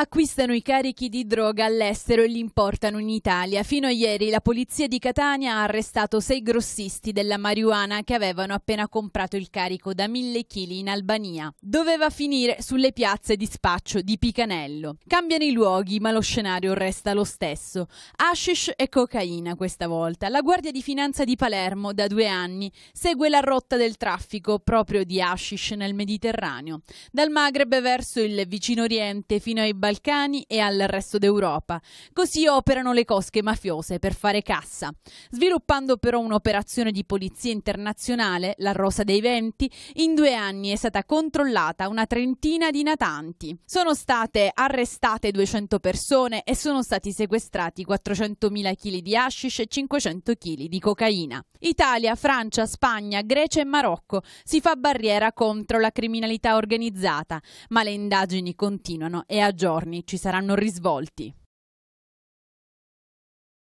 acquistano i carichi di droga all'estero e li importano in Italia. Fino a ieri la polizia di Catania ha arrestato sei grossisti della marijuana che avevano appena comprato il carico da mille chili in Albania. Doveva finire sulle piazze di spaccio di Picanello. Cambiano i luoghi, ma lo scenario resta lo stesso. Hashish e cocaina questa volta. La Guardia di Finanza di Palermo da due anni segue la rotta del traffico proprio di hashish nel Mediterraneo, dal Maghreb verso il vicino Oriente fino ai Balcani Balcani e al resto d'Europa. Così operano le cosche mafiose per fare cassa. Sviluppando però un'operazione di polizia internazionale, la Rosa dei Venti, in due anni è stata controllata una trentina di natanti. Sono state arrestate 200 persone e sono stati sequestrati 400.000 kg di hashish e 500 kg di cocaina. Italia, Francia, Spagna, Grecia e Marocco si fa barriera contro la criminalità organizzata, ma le indagini continuano e aggiornano ritorni, ci saranno risvolti.